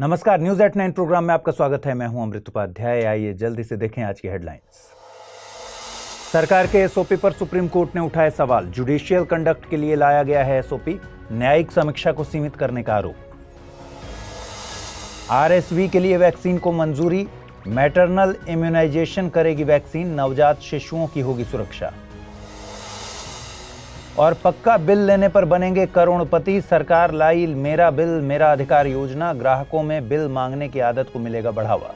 नमस्कार news at nine programme में आपका स्वागत है मैं हूं अमृत उपाध्याय आइए जल्दी से देखें आज की हेडलाइंस सरकार के एसओपी पर सुप्रीम कोर्ट ने उठाए सवाल जुडिशियल कंडक्ट के लिए लाया गया है एसओपी न्यायिक समीक्षा को सीमित करने का आरोप आरएसवी के लिए वैक्सीन को मंजूरी मैटरनल इम्यूनाइजेशन करेगी वैक्सीन नवजात शिशुओं की होगी सुरक्षा और पक्का बिल लेने पर बनेंगे करोड़पति सरकार लाई मेरा बिल मेरा अधिकार योजना ग्राहकों में बिल मांगने की आदत को मिलेगा बढ़ावा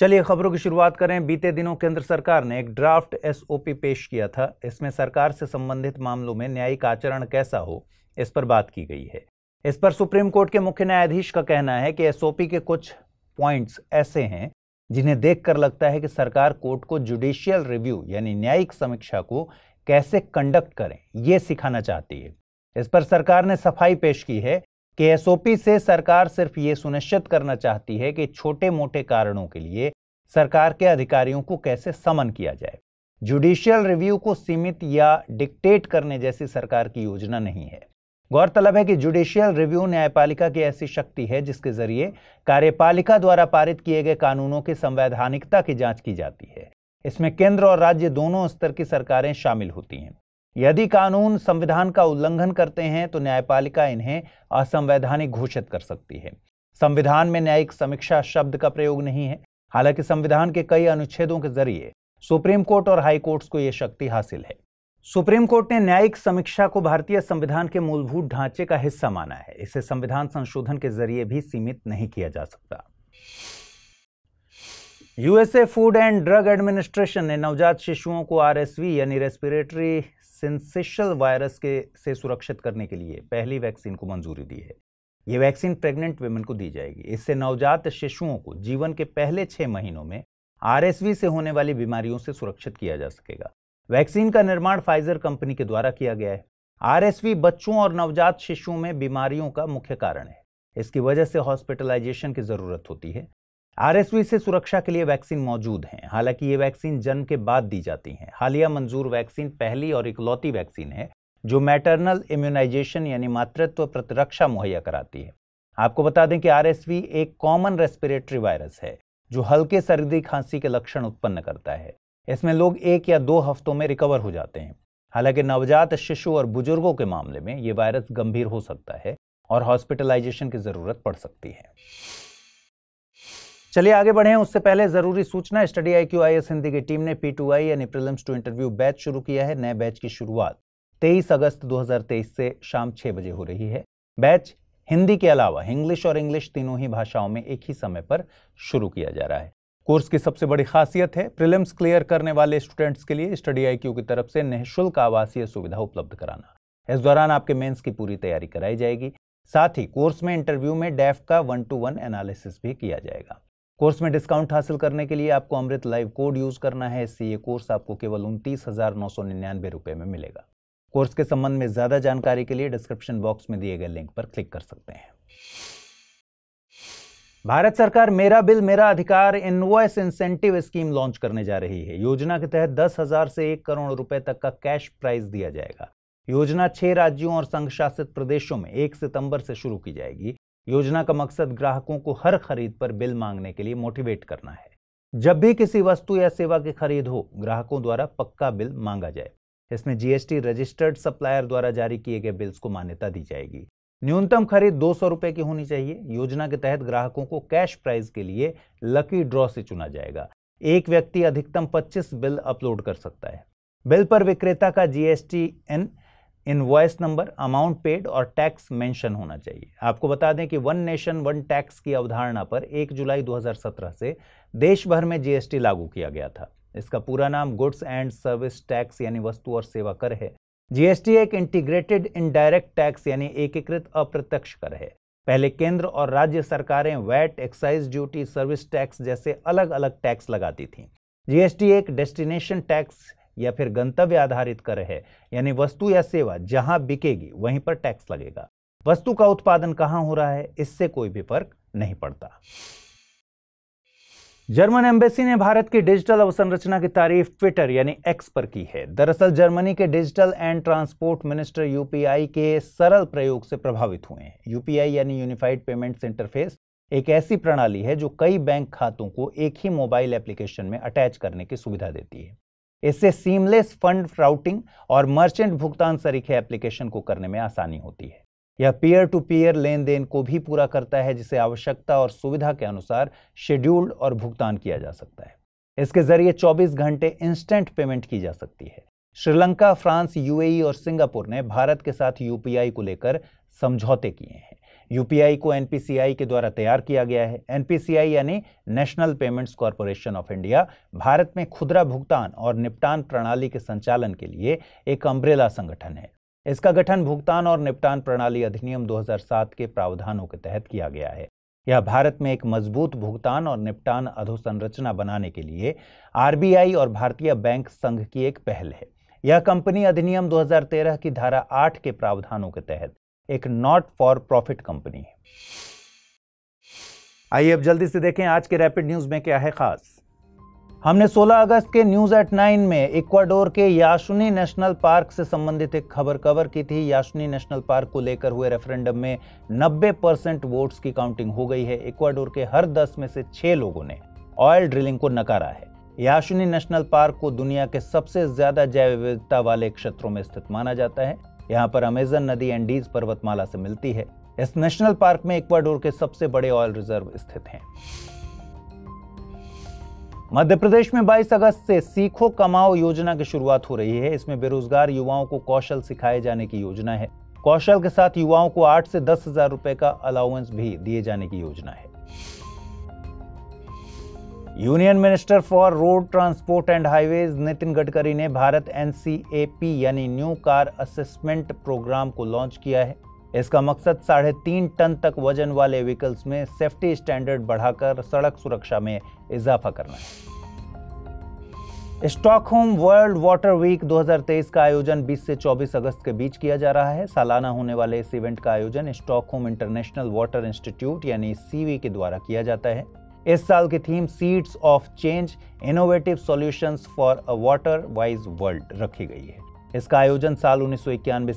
चलिए खबरों की शुरुआत करें बीते दिनों केंद्र सरकार ने एक ड्राफ्ट एसओपी पेश किया था इसमें सरकार से संबंधित मामलों में न्यायिक आचरण कैसा हो इस पर बात की गई है इस पर सुप्रीम कोर्ट के मुख्य न्यायाधीश का कहना है कि एसओपी के कुछ पॉइंट्स ऐसे हैं जिन्हें देखकर लगता है कि सरकार कोर्ट को जुडिशियल रिव्यू यानी न्यायिक समीक्षा को कैसे कंडक्ट करें यह सिखाना चाहती है इस पर सरकार ने सफाई पेश की है कि एसओपी से सरकार सिर्फ ये सुनिश्चित करना चाहती है कि छोटे मोटे कारणों के लिए सरकार के अधिकारियों को कैसे समन किया जाए जुडिशियल रिव्यू को सीमित या डिक्टेट करने जैसी सरकार की योजना नहीं है गौरतलब है कि जुडिशियल रिव्यू न्यायपालिका की ऐसी शक्ति है जिसके जरिए कार्यपालिका द्वारा पारित किए गए कानूनों की संवैधानिकता की जांच की जाती है इसमें केंद्र और राज्य दोनों स्तर की सरकारें शामिल होती हैं यदि कानून संविधान का उल्लंघन करते हैं तो न्यायपालिका इन्हें असंवैधानिक घोषित कर सकती है संविधान में न्यायिक समीक्षा शब्द का प्रयोग नहीं है हालांकि संविधान के कई अनुच्छेदों के जरिए सुप्रीम कोर्ट और हाई कोर्ट्स को यह शक्ति हासिल है सुप्रीम कोर्ट ने न्यायिक समीक्षा को भारतीय संविधान के मूलभूत ढांचे का हिस्सा माना है इसे संविधान संशोधन के जरिए भी सीमित नहीं किया जा सकता USA Food and Drug Administration ने नवजात शिशुओं को आरएसवी यानी रेस्पिरेटरी सिंसिशल वायरस के से सुरक्षित करने के लिए पहली वैक्सीन को मंजूरी दी है ये वैक्सीन प्रेग्नेंट वेमेन को दी जाएगी इससे नवजात शिशुओं को जीवन के पहले छह महीनों में आरएसवी से होने वाली बीमारियों से सुरक्षित किया जा सकेगा वैक्सीन का निर्माण फाइजर कंपनी के द्वारा किया गया है आरएसवी बच्चों और नवजात शिशुओं में बीमारियों का मुख्य कारण है इसकी वजह से हॉस्पिटलाइजेशन की जरूरत होती है आरएसवी से सुरक्षा के लिए वैक्सीन मौजूद हैं हालांकि ये वैक्सीन जन्म के बाद दी जाती हैं हालिया मंजूर वैक्सीन पहली और इकलौती वैक्सीन है जो मैटरनल इम्यूनाइजेशन यानी मातृत्व प्रतिरक्षा मुहैया कराती है आपको बता दें कि आर एक कॉमन रेस्पिरेटरी वायरस है जो हल्के सर्दी खांसी के लक्षण उत्पन्न करता है इसमें लोग एक या दो हफ्तों में रिकवर हो जाते हैं हालांकि नवजात शिशु और बुजुर्गों के मामले में ये वायरस गंभीर हो सकता है और हॉस्पिटलाइजेशन की जरूरत पड़ सकती है चलिए आगे बढ़े उससे पहले जरूरी सूचना Study I Q I S Hindi की टीम ने पी टू आई यानी प्रिलिम्स टू इंटरव्यू बैच शुरू किया है नए बैच की शुरुआत 23 अगस्त 2023 से शाम 6 बजे हो रही है बैच हिंदी के अलावा इंग्लिश और इंग्लिश तीनों ही भाषाओं में एक ही समय पर शुरू किया जा रहा है कोर्स की सबसे बड़ी खासियत है प्रिलिम्स क्लियर करने वाले स्टूडेंट्स के लिए स्टडी आई की तरफ से निःशुल्क आवासीय सुविधा उपलब्ध कराना इस दौरान आपके मेंस की पूरी तैयारी कराई जाएगी साथ ही कोर्स में इंटरव्यू में डेफ का वन टू वन एनालिसिस भी किया जाएगा कोर्स में डिस्काउंट हासिल करने के लिए आपको अमृत लाइव कोड यूज करना है इससे ये कोर्स आपको केवल उनतीस हजार नौ सौ में मिलेगा कोर्स के संबंध में ज्यादा जानकारी के लिए डिस्क्रिप्शन बॉक्स में दिए गए लिंक पर क्लिक कर सकते हैं भारत सरकार मेरा बिल मेरा अधिकार इनवॉइस इंसेंटिव स्कीम लॉन्च करने जा रही है योजना के तहत दस हजार से एक करोड़ रुपए तक का कैश प्राइज दिया जाएगा योजना छह राज्यों और संघ शासित प्रदेशों में एक सितंबर से शुरू की जाएगी योजना का मकसद ग्राहकों को हर खरीद पर बिल मांगने के लिए मोटिवेट करना है जब भी किसी वस्तु या सेवा की खरीद हो ग्राहकों द्वारा पक्का बिल मांगा जाए इसमें जीएसटी रजिस्टर्ड सप्लायर द्वारा जारी किए गए बिल्स को मान्यता दी जाएगी न्यूनतम खरीद दो सौ रुपए की होनी चाहिए योजना के तहत ग्राहकों को कैश प्राइज के लिए लकी ड्रॉ से चुना जाएगा एक व्यक्ति अधिकतम 25 बिल अपलोड कर सकता है बिल पर विक्रेता का GST N invoice number amount paid और टैक्स मेंशन होना चाहिए आपको बता दें कि वन नेशन वन टैक्स की अवधारणा पर 1 जुलाई 2017 से देश भर में जीएसटी लागू किया गया था इसका पूरा नाम गुड्स एंड सर्विस टैक्स यानी वस्तु और सेवा कर है जीएसटी एक इंटीग्रेटेड इनडायरेक्ट टैक्स यानी एकीकृत अप्रत्यक्ष कर है पहले केंद्र और राज्य सरकारें VAT excise duty service tax जैसे अलग अलग टैक्स लगाती थीं जीएसटी एक डेस्टिनेशन टैक्स या फिर गंतव्य आधारित कर है यानी वस्तु या सेवा जहां बिकेगी वहीं पर टैक्स लगेगा वस्तु का उत्पादन कहाँ हो रहा है इससे कोई भी फर्क नहीं पड़ता जर्मन एम्बेसी ने भारत की डिजिटल अवसंरचना की तारीफ ट्विटर यानी एक्स पर की है दरअसल जर्मनी के digital and transport minister UPI के सरल प्रयोग से प्रभावित हुए हैं यूपीआई यानी यूनिफाइड पेमेंट्स इंटरफेस एक ऐसी प्रणाली है जो कई बैंक खातों को एक ही मोबाइल एप्लीकेशन में अटैच करने की सुविधा देती है इससे सीमलेस फंड राउटिंग और मर्चेंट भुगतान सरीखे एप्लीकेशन को करने में आसानी होती है यह पीयर टू पीयर लेन देन को भी पूरा करता है जिसे आवश्यकता और सुविधा के अनुसार शेड्यूल्ड और भुगतान किया जा सकता है इसके जरिए 24 घंटे इंस्टेंट पेमेंट की जा सकती है श्रीलंका फ्रांस यूएई e और सिंगापुर ने भारत के साथ यूपीआई को लेकर समझौते किए हैं यूपीआई को एनपीसीआई के द्वारा तैयार किया गया है एनपीसीआई यानी National Payments Corporation of India Bharat में खुदरा भुगतान और निपटान प्रणाली के संचालन के लिए एक अम्ब्रेला संगठन है इसका गठन भुगतान और निपटान प्रणाली अधिनियम 2007 के प्रावधानों के तहत किया गया है यह भारत में एक मजबूत भुगतान और निपटान अधोसंरचना बनाने के लिए आरबीआई और भारतीय बैंक संघ की एक पहल है यह कंपनी अधिनियम 2013 की धारा 8 के प्रावधानों के तहत एक नॉट फॉर प्रॉफिट कंपनी है आइए अब जल्दी से देखें आज के रैपिड न्यूज में क्या है खास हमने 16 अगस्त के न्यूज़ एट नाइन में इक्वाडोर के याशुनी नेशनल पार्क से संबंधित एक खबर कवर की थी याशुनी नेशनल पार्क को लेकर हुए रेफरेंडम में 90 परसेंट वोट्स की काउंटिंग हो गई है इक्वाडोर के हर 10 में से 6 लोगों ने ऑयल ड्रिलिंग को नकारा है याशुनी नेशनल पार्क को दुनिया के सबसे ज्यादा जैव विविधता वाले क्षेत्रों में स्थित माना जाता है यहाँ पर अमेजन नदी एंडीज पर्वतमाला से मिलती है इस नेशनल पार्क में इक्वाडोर के सबसे बड़े ऑयल रिजर्व स्थित हैं मध्य प्रदेश में 22 अगस्त से सीखो कमाओ योजना की शुरुआत हो रही है इसमें बेरोजगार युवाओं को कौशल सिखाए जाने की योजना है कौशल के साथ युवाओं को आठ से दस हजार रुपए का अलाउंस भी दिए जाने की योजना है Union Minister for Road Transport and Highways Nitin Gadkari ने भारत एनसीएपी यानी न्यू कार असेसमेंट प्रोग्राम को लॉन्च किया है इसका मकसद साढ़े तीन टन तक वजन वाले व्हीकल्स में सेफ्टी स्टैंडर्ड बढ़ाकर सड़क सुरक्षा में इजाफा करना है स्टॉकहोम वर्ल्ड वाटर वीक 2023 का आयोजन 20 से 24 अगस्त के बीच किया जा रहा है सालाना होने वाले इस इवेंट का आयोजन स्टॉकहोम इंटरनेशनल वाटर इंस्टीट्यूट यानी सीवी के द्वारा किया जाता है इस साल की theme seeds of change innovative solutions for a water wise world रखी गई है इसका आयोजन साल उन्नीस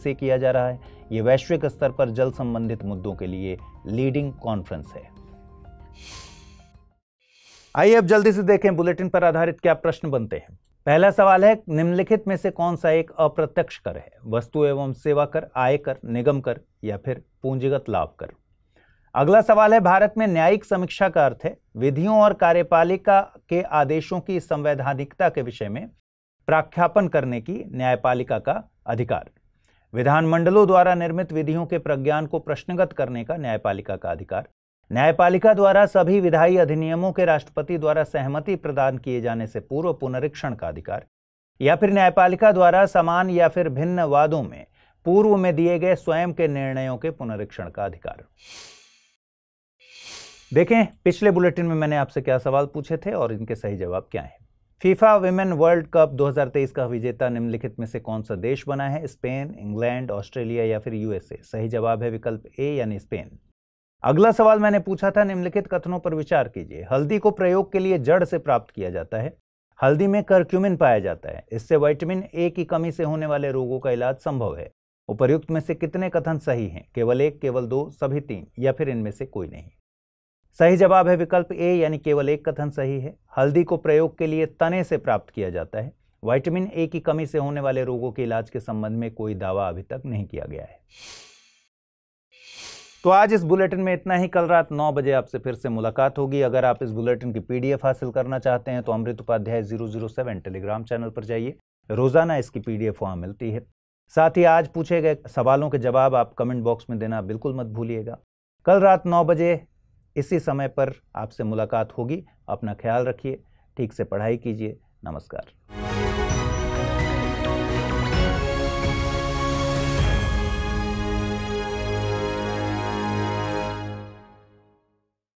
से किया जा रहा है ये वैश्विक स्तर पर जल संबंधित मुद्दों के लिए लीडिंग कॉन्फ्रेंस है आइए अब जल्दी से देखें बुलेटिन पर आधारित क्या प्रश्न बनते हैं पहला सवाल है निम्नलिखित में से कौन सा एक अप्रत्यक्ष कर है वस्तु एवं सेवा कर आय कर निगम कर या फिर पूंजीगत लाभ कर अगला सवाल है भारत में न्यायिक समीक्षा का अर्थ है विधियों और कार्यपालिका के आदेशों की संवैधानिकता के विषय में प्राख्यापन करने की न्यायपालिका का अधिकार विधानमंडलों द्वारा निर्मित विधियों के प्रज्ञान को प्रश्नगत करने का न्यायपालिका का अधिकार न्यायपालिका द्वारा सभी विधायी अधिनियमों के राष्ट्रपति द्वारा सहमति प्रदान किए जाने से पूर्व पुनरीक्षण का अधिकार या फिर न्यायपालिका द्वारा समान या फिर भिन्न वादों में पूर्व में दिए गए स्वयं के निर्णयों के पुनरीक्षण का अधिकार देखें पिछले बुलेटिन में मैंने आपसे क्या सवाल पूछे थे और इनके सही जवाब क्या हैं फीफा विमेन वर्ल्ड कप 2023 का विजेता निम्नलिखित में से कौन सा देश बना है स्पेन इंग्लैंड ऑस्ट्रेलिया या फिर यूएसए सही जवाब है विकल्प ए यानी स्पेन अगला सवाल मैंने पूछा था निम्नलिखित कथनों पर विचार कीजिए हल्दी को प्रयोग के लिए जड़ से प्राप्त किया जाता है हल्दी में करक्यूमिन पाया जाता है इससे वाइटमिन ए की कमी से होने वाले रोगों का इलाज संभव है उपर्युक्त में से कितने कथन सही हैं केवल एक केवल दो सभी तीन या फिर इनमें से कोई नहीं सही जवाब है विकल्प ए यानी केवल एक कथन सही है हल्दी को प्रयोग के लिए तने से प्राप्त किया जाता है वाइटमिन ए की कमी से होने वाले रोगों के इलाज के संबंध में कोई दावा अभी तक नहीं किया गया है तो आज इस बुलेटिन में इतना ही कल रात 9 बजे आपसे फिर से मुलाकात होगी अगर आप इस बुलेटिन की पीडीएफ हासिल करना चाहते हैं तो Amrit Upadhyay zero Telegram channel पर जाइए रोजाना इसकी पीडीएफ वहां मिलती है साथ ही आज पूछे गए सवालों के जवाब आप कमेंट बॉक्स में देना बिल्कुल मत भूलिएगा कल रात नौ बजे इसी समय पर आपसे मुलाकात होगी अपना ख्याल रखिए ठीक से पढ़ाई कीजिए नमस्कार